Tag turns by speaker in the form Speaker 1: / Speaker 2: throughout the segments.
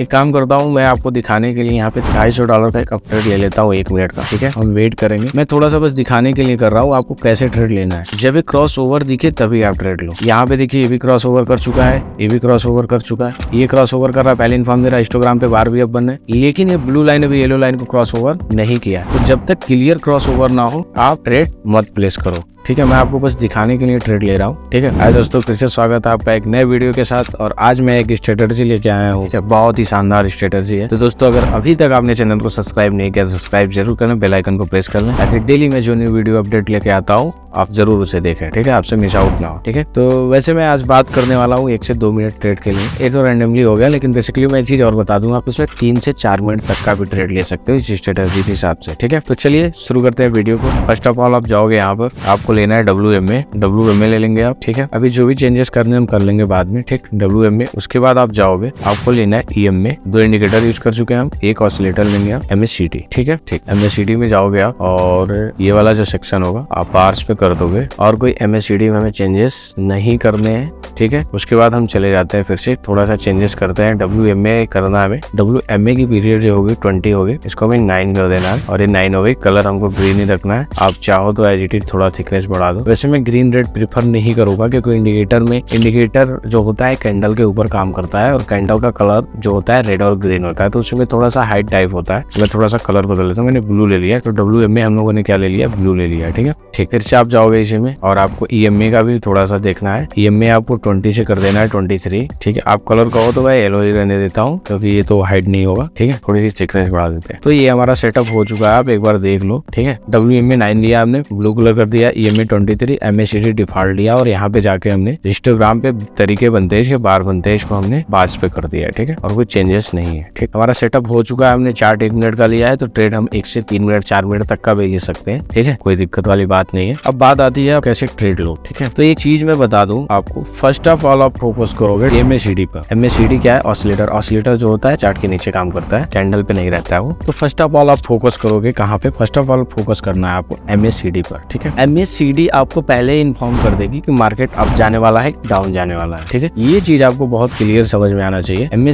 Speaker 1: एक काम करता हूँ मैं आपको दिखाने के लिए यहाँ पे ढाई सौ डॉलर का एक अपट्रेड ले लेता हूँ एक मिनट का ठीक है हम वेट करेंगे मैं थोड़ा सा बस दिखाने के लिए कर रहा हूँ आपको कैसे ट्रेड लेना है जब भी क्रॉस ओवर दिखे तभी आप ट्रेड लो यहाँ पे देखिए ये भी क्रॉस ओवर कर चुका है ये भी क्रॉस ओवर कर चुका है ये क्रॉस ओवर कर रहा है पहले इन्फॉर्म दे रहा है इंस्टोग्राम पे बार भी अब है लेकिन ये ब्लू लाइन अभी येलो लाइन को क्रॉस ओवर नहीं किया तो जब तक क्लियर क्रॉस ओवर ना हो आप ट्रेड मत प्लेस करो ठीक है मैं आपको बस दिखाने के लिए ट्रेड ले रहा हूँ ठीक है आज दोस्तों फिर से स्वागत है आपका एक नए वीडियो के साथ और आज मैं एक स्ट्रेटर्जी लेके आया हूँ बहुत ही शानदार स्ट्रेटर्जी है तो दोस्तों अगर अभी तक आपने चैनल को सब्सक्राइब नहीं किया सब्सक्राइब तो जरूर करें बेलाइकन को प्रेस कर लें ताकि डेली मैं जो न्यू वीडियो अपडेट लेके आता हूँ आप जरूर उसे देखें ठीक है आपसे मिस आउट ना हो ठीक है तो वैसे मैं आज बात करने वाला हूँ एक से दो मिनट ट्रेड के लिए ये तो रैंडमली हो गया लेकिन बेसिकली मैं एक चीज और बता दूंगा आप उसमें तीन से चार मिनट तक का भी ट्रेड ले सकते हो इस स्ट्रेटेजी के हिसाब से ठीक है तो चलिए शुरू करते हैं वीडियो को फर्स्ट ऑफ ऑल आप जाओगे यहाँ पर आपको लेना है W M A W M A ले लेंगे आप ठीक है अभी जो भी चेंजेस करने हम कर लेंगे बाद में ठीक डब्ल्यू एम ए उसके बाद आप जाओगे आपको लेना है ई एम ए दो इंडिकेटर यूज कर चुके हैं हम एक ऑसिलेटर लेंगे आप एम एस सी टी ठीक है ठीक एम एस सी टी में जाओगे आप और ये वाला जो सेक्शन होगा आप पार्स पे कर कर दोगे और कोई एम में हमें चेंजेस नहीं करने हैं ठीक है उसके बाद हम चले जाते हैं फिर से थोड़ा सा चेंजेस करते हैं डब्ल्यू एम ए करना हमें डब्ल्यू एम ए की पीरियड जो होगी ट्वेंटी होगी इसको हमें नाइन कर देना है और ये नाइन होगी कलर हमको ग्रीन ही रखना है आप चाहो तो एज इट इज थोड़ा थिकनेस बढ़ा दो वैसे मैं ग्रीन रेड प्रीफर नहीं करूंगा क्योंकि इंडिकेटर में इंडिकेटर जो होता है कैंडल के ऊपर काम करता है और कैंडल का कलर जो होता है रेड और ग्रीन होता है तो उसमें थोड़ा सा हाइट टाइप होता है मैं थोड़ा सा कलर बदल लेता हूँ मैंने ब्लू ले लिया तो डब्ल्यू एम ए हम लोगों ने क्या ले लिया ब्लू ले लिया ठीक है ठीक फिर से आप आप जाओगे इसी में और आपको ई e का भी थोड़ा सा देखना है ई e आपको ट्वेंटी से कर देना है ट्वेंटी ठीक है आप कलर कहो तो मैं येलो ही रहने देता हूँ क्योंकि ये तो हाइट नहीं होगा ठीक है थोड़ी सी थिकनेस बढ़ा देते हैं तो ये हमारा सेटअप हो चुका है आप एक बार देख लो ठीक है डब्ल्यू में नाइन लिया हमने ब्लू कलर कर दिया E M A twenty three M S default लिया और यहाँ पे जाके हमने इंस्टाग्राम पे तरीके बनते हैं इसके बार बनते हैं इसको हमने बाज पे कर दिया है ठीक है और कोई चेंजेस नहीं है ठीक हमारा सेटअप हो चुका है हमने चार्ट एक मिनट का लिया है तो ट्रेड हम एक से तीन मिनट चार मिनट तक का भेज सकते हैं ठीक है कोई दिक्कत वाली बात नहीं है अब बात आती है कैसे ट्रेड लो ठीक है तो एक चीज मैं बता दू आपको फर्स्ट ऑफ ऑल आप फोकस करोगे एम पर एम क्या है ऑसिलेटर ऑसिलेटर जो होता है चार्ट के नीचे काम करता है कैंडल पे नहीं रहता है वो तो फर्स्ट ऑफ ऑल आप फोकस करोगे कहाँ पे फर्स्ट ऑफ ऑल फोकस करना है आपको एम पर ठीक है एम आपको पहले इन्फॉर्म कर देगी की मार्केट अप जाने वाला है डाउन जाने वाला है ठीक है ये चीज आपको बहुत क्लियर समझ में आना चाहिए एम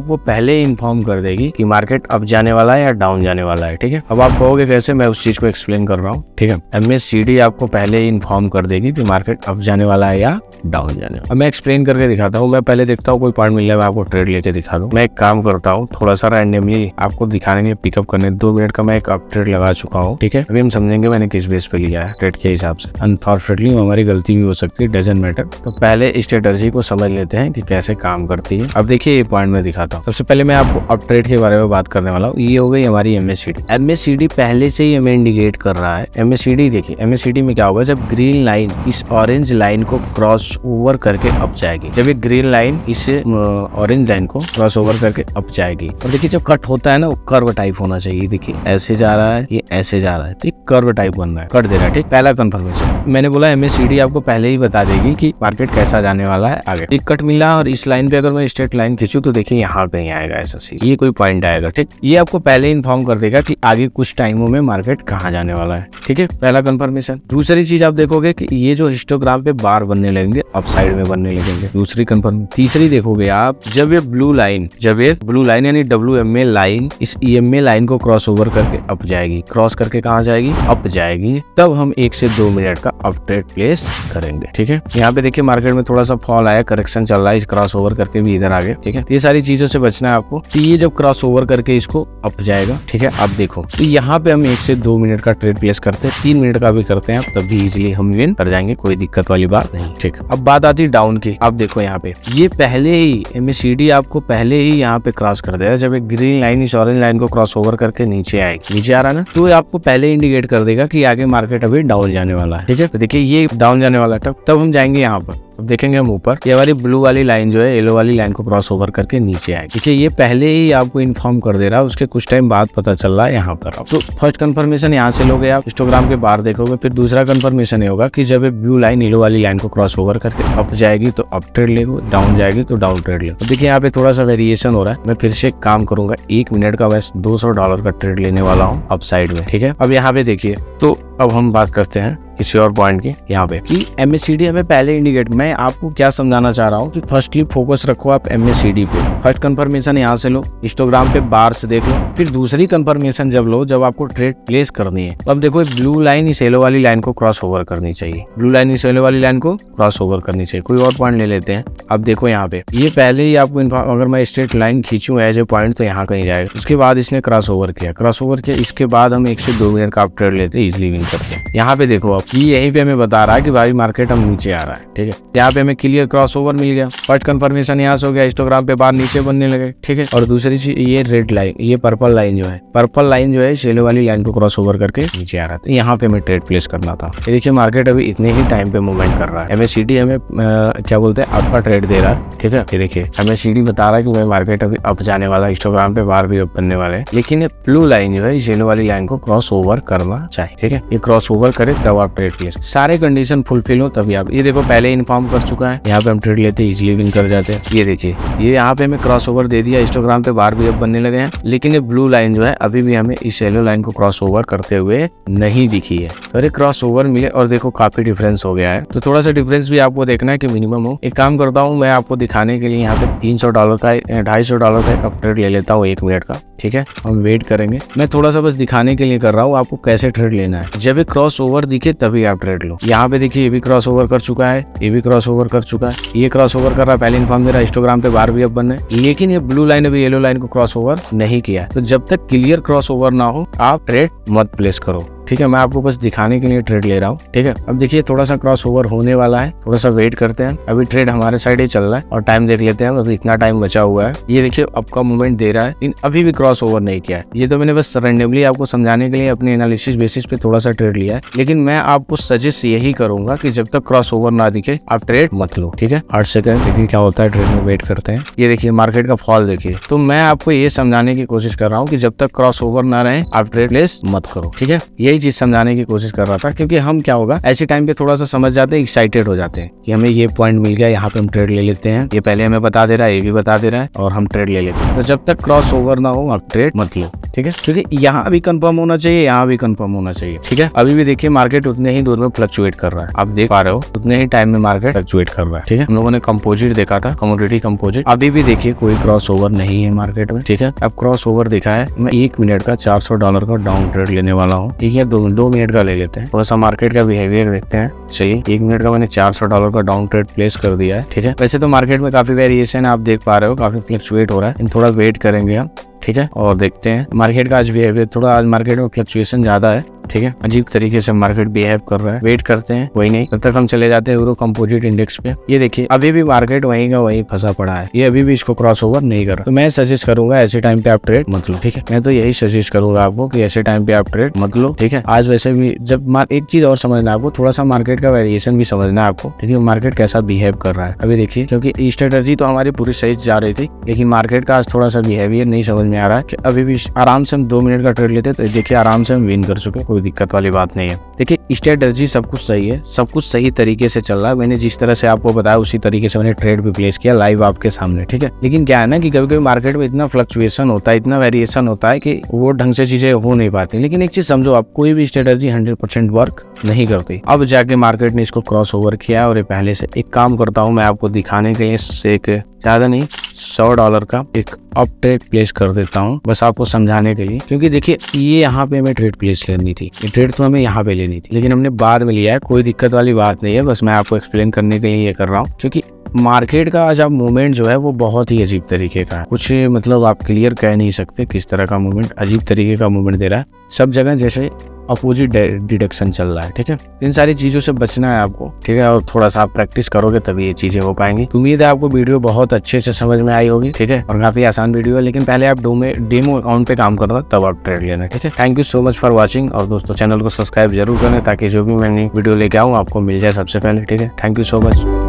Speaker 1: आपको पहले इन्फॉर्म कर देगी की मार्केट अप जाने वाला है या डाउन जाने वाला है ठीक है अब आप कहोगे कैसे मैं उस चीज को एक्सप्लेन कर रहा हूँ ठीक है एम आपको पहले ही इन्फॉर्म कर देगी कि मार्केट अब जाने वाला है या डाउन जाने अब मैं एक्सप्लेन करके दिखाता हूँ मैं पहले देखता हूँ कोई पार्ट मिल जाए मैं आपको ट्रेड लेके दिखा दूँ मैं एक काम करता हूँ थोड़ा सा रैंडमली आपको दिखाने के पिकअप करने दो मिनट का मैं एक अप ट्रेड लगा चुका हूँ ठीक है अभी हम समझेंगे मैंने किस बेस पे लिया है ट्रेड के हिसाब से अनफॉर्चुनेटली हमारी गलती भी हो सकती है डजेंट मैटर तो पहले स्ट्रेटर्जी को समझ लेते हैं कि कैसे काम करती है अब देखिए ये पॉइंट में दिखाता हूँ सबसे पहले मैं आपको अप ट्रेड के बारे में बात करने वाला हूँ ये हो गई हमारी एमएससीडी एमएससीडी पहले से ही हमें इंडिकेट कर रहा है एमएससीडी देखिए एमएससीडी में क्या होगा जब ग्रीन लाइन इस ऑरेंज लाइन को क्रॉस क्रॉस ओवर करके अप जाएगी जब ये ग्रीन लाइन इस ऑरेंज लाइन को क्रॉस ओवर करके अप जाएगी और देखिए जब कट होता है ना वो कर्व टाइप होना चाहिए देखिए ऐसे जा रहा है ये ऐसे जा रहा है तो कर्व टाइप बन रहा है कट दे रहा है ठीक पहला कन्फर्मेशन मैंने बोला एम आपको पहले ही बता देगी की मार्केट कैसा जाने वाला है आगे एक कट मिला और इस लाइन पे अगर मैं स्ट्रेट लाइन खींचू तो देखिये यहाँ पे ही आएगा ऐसा सी ये कोई पॉइंट आएगा ठीक ये आपको पहले इन्फॉर्म कर देगा की आगे कुछ टाइमों में मार्केट कहाँ जाने वाला है ठीक है पहला कन्फर्मेशन दूसरी चीज आप देखोगे की ये जो हिस्टोग्राम पे बार बनने लगेंगे लगेंगे अब साइड में बनने लगेंगे दूसरी कंफर्म तीसरी देखोगे आप जब ये ब्लू लाइन जब ये ब्लू लाइन यानी डब्ल्यू एम ए लाइन इस ई एम ए लाइन को क्रॉस ओवर करके अप जाएगी क्रॉस करके कहा जाएगी अप जाएगी तब हम एक से दो मिनट का अपडेट प्लेस करेंगे ठीक है यहाँ पे देखिए मार्केट में थोड़ा सा फॉल आया करेक्शन चल रहा है क्रॉस ओवर करके भी इधर आ गए ठीक है तो ये सारी चीजों से बचना है आपको तो ये जब क्रॉस ओवर करके इसको अप जाएगा ठीक है आप देखो तो यहाँ पे हम एक से दो मिनट का ट्रेड प्लेस करते हैं तीन मिनट का भी करते हैं तब भी इजिली हम विन कर जाएंगे कोई दिक्कत वाली बात नहीं ठीक है अब बात आती है डाउन की आप देखो यहाँ पे ये पहले ही एमएससीडी आपको पहले ही यहाँ पे क्रॉस कर देगा जब एक ग्रीन लाइन इस ऑरेंज लाइन को क्रॉस ओवर करके नीचे आएगी नीचे आ रहा ना तो आपको पहले इंडिकेट कर देगा की आगे मार्केट अभी डाउन जाने वाला है ठीक है तो देखिये ये डाउन जाने वाला तब तब हम जाएंगे यहाँ पर अब देखेंगे हम ऊपर ये वाली ब्लू वाली लाइन जो है येलो वाली लाइन को क्रॉस ओवर करके नीचे आएगी ठीक है ये पहले ही आपको इन्फॉर्म कर दे रहा है उसके कुछ टाइम बाद पता चल रहा है यहाँ पर तो फर्स्ट कन्फर्मेशन यहाँ से लोगे आप इंस्टोग्राम के बाहर देखोगे फिर दूसरा कन्फर्मेशन ये होगा की जब ब्लू लाइन येलो वाली लाइन को क्रॉस ओवर करके अप जाएगी तो अप ट्रेड ले डाउन जाएगी तो डाउन ट्रेड ले देखिए यहाँ पे थोड़ा सा वेरिएशन हो रहा है मैं फिर से काम करूंगा एक मिनट का वैसे दो डॉलर का ट्रेड लेने वाला हूँ अप साइड में ठीक है अब यहाँ पे देखिए तो अब हम बात करते हैं किसी और पॉइंट की यहाँ पे कि एम हमें पहले इंडिकेट मैं आपको क्या समझाना चाह रहा हूँ कि फर्स्टली फोकस रखो आप एम एस पे फर्स्ट कंफर्मेशन यहाँ से लो इंस्टोग्राम पे बार से देख लो फिर दूसरी कंफर्मेशन जब लो जब आपको ट्रेड प्लेस करनी है अब देखो ब्लू लाइन इस येलो वाली लाइन को क्रॉस ओवर करनी चाहिए ब्लू लाइन इस येलो वाली लाइन को क्रॉस ओवर करनी चाहिए कोई और पॉइंट ले लेते हैं अब देखो यहाँ पे ये पहले ही आपको अगर मैं स्ट्रेट लाइन खींचू एज ए पॉइंट तो यहाँ कहीं जाएगा उसके बाद इसने क्रॉस ओवर किया क्रॉस ओवर किया इसके बाद हम एक से दो मिनट का आप ट्रेड लेते हैं इजिली विन करते हैं यहाँ पे देखो अब ये यहीं पे हमें बता रहा है कि भाई मार्केट हम नीचे आ रहा है ठीक है यहाँ पे हमें क्लियर क्रॉस ओवर मिल गया फर्स्ट कन्फर्मेशन यहाँ से हो गया इंस्टोग्राम पे बाहर नीचे बनने लगे ठीक है और दूसरी चीज ये रेड लाइन ये पर्पल लाइन जो है पर्पल लाइन जो है शेलो वाली लाइन को क्रॉस ओवर करके नीचे आ रहा था यहाँ पे हमें ट्रेड प्लेस करना था देखिये मार्केट अभी इतने ही टाइम पे मूवमेंट कर रहा है एमएससीडी हमें क्या बोलते हैं आपका ट्रेड दे रहा है ठीक है देखिये हमें एमएससीडी बता रहा है की मार्केट अभी अप जाने वाला इंस्टोग्राम पे बाहर भी अप बनने वाले लेकिन ये ब्लू लाइन जो है सेलो वाली लाइन को क्रॉस ओवर करना चाहिए ठीक है ये क्रॉस ओवर करे तब आप ट्रेड किए सारे कंडीशन फुलफिल हो तभी आप ये देखो पहले इन्फॉर्म कर चुका है यहाँ पे हम ट्रेड लेते इजिली विन कर जाते हैं ये देखिए ये यहाँ पे हमें क्रॉस ओवर दे दिया इंस्टोग्राम पे बार भी अब बनने लगे हैं लेकिन ये ब्लू लाइन जो है अभी भी हमें इस येलो लाइन को क्रॉस ओवर करते हुए नहीं दिखी है तो अरे क्रॉस ओवर मिले और देखो काफी डिफरेंस हो गया है तो थोड़ा सा डिफरेंस भी आपको देखना है की मिनिमम हो एक काम करता हूँ मैं आपको दिखाने के लिए यहाँ पे तीन डॉलर का ढाई डॉलर का एक अपडेट ले लेता हूँ एक मिनट का ठीक है हम वेट करेंगे मैं थोड़ा सा बस दिखाने के लिए कर रहा हूँ आपको कैसे ट्रेड लेना है जब ये क्रॉस ओवर दिखे तभी आप ट्रेड लो यहाँ पे देखिए ये भी क्रॉस ओवर कर चुका है ये भी क्रॉस ओवर कर चुका है ये क्रॉस ओवर कर रहा है पहले इन्फॉर्म दे रहा है इंस्टोग्राम पे बार भी अब बन लेकिन ये ब्लू लाइन अभी येलो लाइन को क्रॉस ओवर नहीं किया तो जब तक क्लियर क्रॉस ओवर ना हो आप ट्रेड मत प्लेस करो ठीक है मैं आपको बस दिखाने के लिए ट्रेड ले रहा हूँ ठीक है अब देखिए थोड़ा सा क्रॉस ओवर होने वाला है थोड़ा सा वेट करते हैं अभी ट्रेड हमारे साइड ही चल रहा है और टाइम देख लेते हैं अभी इतना टाइम बचा हुआ है ये देखिए आपका मूवमेंट दे रहा है इन अभी भी क्रॉस ओवर नहीं किया है ये तो मैंने बस रेंडमली आपको समझाने के लिए अपने एनालिसिस बेसिस पे थोड़ा सा ट्रेड लिया है लेकिन मैं आपको सजेस्ट यही करूंगा की जब तक क्रॉस ओवर ना दिखे आप ट्रेड मत लो ठीक है आठ सेकंड देखिए क्या होता है ट्रेड में वेट करते हैं ये देखिए मार्केट का फॉल देखिए तो मैं आपको ये समझाने की कोशिश कर रहा हूँ की जब तक क्रॉस ओवर ना रहे आप ट्रेड लेस मत करो ठीक है यही चीज़ समझाने की कोशिश कर रहा था क्योंकि हम क्या होगा ऐसे टाइम पे थोड़ा सा समझ जाते हैं एक्साइटेड हो जाते हैं कि हमें ये पॉइंट मिल गया यहाँ पे हम ट्रेड ले लेते हैं ये पहले हमें बता दे रहा है ये भी बता दे रहा है और हम ट्रेड ले लेते हैं तो जब तक क्रॉस ओवर ना हो आप ट्रेड मत लो ठीक है क्योंकि यहाँ भी कन्फर्म होना चाहिए यहाँ भी कन्फर्म होना चाहिए ठीक है अभी भी देखिए मार्केट उतने ही दूर में फ्लक्चुएट कर रहा है आप देख पा रहे हो उतने ही टाइम में मार्केट फ्लक्चुएट कर रहा है ठीक है हम लोगों ने कम्पोजिट देखा था कमोडिटी कम्पोजिट अभी भी देखिए कोई क्रॉस ओवर नहीं है मार्केट में ठीक है अब क्रॉस ओवर देखा है मैं एक मिनट का चार डॉलर का डाउन ट्रेड लेने वाला हूँ ठीक है दो दो मिनट का ले लेते हैं थोड़ा सा मार्केट का बिहेवियर देखते हैं चलिए एक मिनट का मैंने चार सौ डॉलर का डाउन ट्रेड प्लेस कर दिया है ठीक है वैसे तो मार्केट में काफी वेरिएशन है आप देख पा रहे हो काफी फ्लक्चुएट हो रहा है थोड़ा वेट करेंगे हम ठीक है और देखते हैं मार्केट का आज बिहेवियर थोड़ा आज मार्केट में फ्लक्चुएशन ज्यादा है ठीक है अजीब तरीके से मार्केट बिहेव कर रहा है वेट करते हैं वही नहीं तब तक हम चले जाते हैं कंपोजिट इंडेक्स पे ये देखिए अभी भी मार्केट वही का वही फंसा पड़ा है ये अभी भी इसको क्रॉस ओवर नहीं कर रहा तो मैं सजेस्ट करूंगा ऐसे टाइम पे आप ट्रेड मत लो ठीक है मैं तो यही सजेस्ट करूंगा आपको की ऐसे टाइम पे आप ट्रेड मत लो ठीक है आज वैसे भी जब एक चीज और समझना आपको थोड़ा सा मार्केट का वेरिएशन भी समझना है आपको ठीक है मार्केट कैसा बिहेव कर रहा है अभी देखिए क्योंकि स्ट्रेटर्जी तो हमारी पूरी सही जा रही थी लेकिन मार्केट का आज थोड़ा सा बिहेवियर नहीं समझ में आ रहा है कि अभी भी आराम से हम दो मिनट का ट्रेड लेते तो देखिए आराम से हम विन कर चुके कोई दिक्कत वाली बात नहीं है देखिए स्ट्रेटर्जी सब कुछ सही है सब कुछ सही तरीके से चल रहा है मैंने जिस तरह से आपको बताया उसी तरीके से मैंने ट्रेड भी प्लेस किया लाइव आपके सामने ठीक है लेकिन क्या है ना कि कभी कभी मार्केट में इतना फ्लक्चुएशन होता है इतना वेरिएशन होता है कि वो ढंग से चीजें हो नहीं पाती लेकिन एक चीज समझो आप कोई भी स्ट्रेटर्जी हंड्रेड वर्क नहीं करती अब जाके मार्केट ने इसको क्रॉस ओवर किया और ये पहले से एक काम करता हूँ मैं आपको दिखाने के लिए एक ज्यादा नहीं सौ डॉलर का एक अप ट्रेड प्लेस कर देता हूँ बस आपको समझाने के लिए क्योंकि देखिए ये यहाँ पे हमें ट्रेड प्लेस लेनी थी ये ट्रेड तो हमें यहाँ पे लेनी थी लेकिन हमने बाद में लिया है कोई दिक्कत वाली बात नहीं है बस मैं आपको एक्सप्लेन करने के लिए ये कर रहा हूँ क्योंकि मार्केट का आज आप मूवमेंट जो है वो बहुत ही अजीब तरीके का है कुछ मतलब आप क्लियर कह नहीं सकते किस तरह का मूवमेंट अजीब तरीके का मूवमेंट दे रहा है सब जगह जैसे अपोजिट डिडक्शन चल रहा है ठीक है इन सारी चीज़ों से बचना है आपको ठीक है और थोड़ा सा आप प्रैक्टिस करोगे तभी ये चीज़ें हो पाएंगी उम्मीद है आपको वीडियो बहुत अच्छे से समझ में आई होगी ठीक है और काफ़ी आसान वीडियो है लेकिन पहले आप डोमे डेमो अकाउंट पे काम करना तब आप ट्रेड लेना ठीक है thank you so much for watching और दोस्तों चैनल को सब्सक्राइब जरूर करें ताकि जो भी मैं वीडियो लेके आऊँ आपको मिल जाए सबसे पहले ठीक है थैंक यू सो मच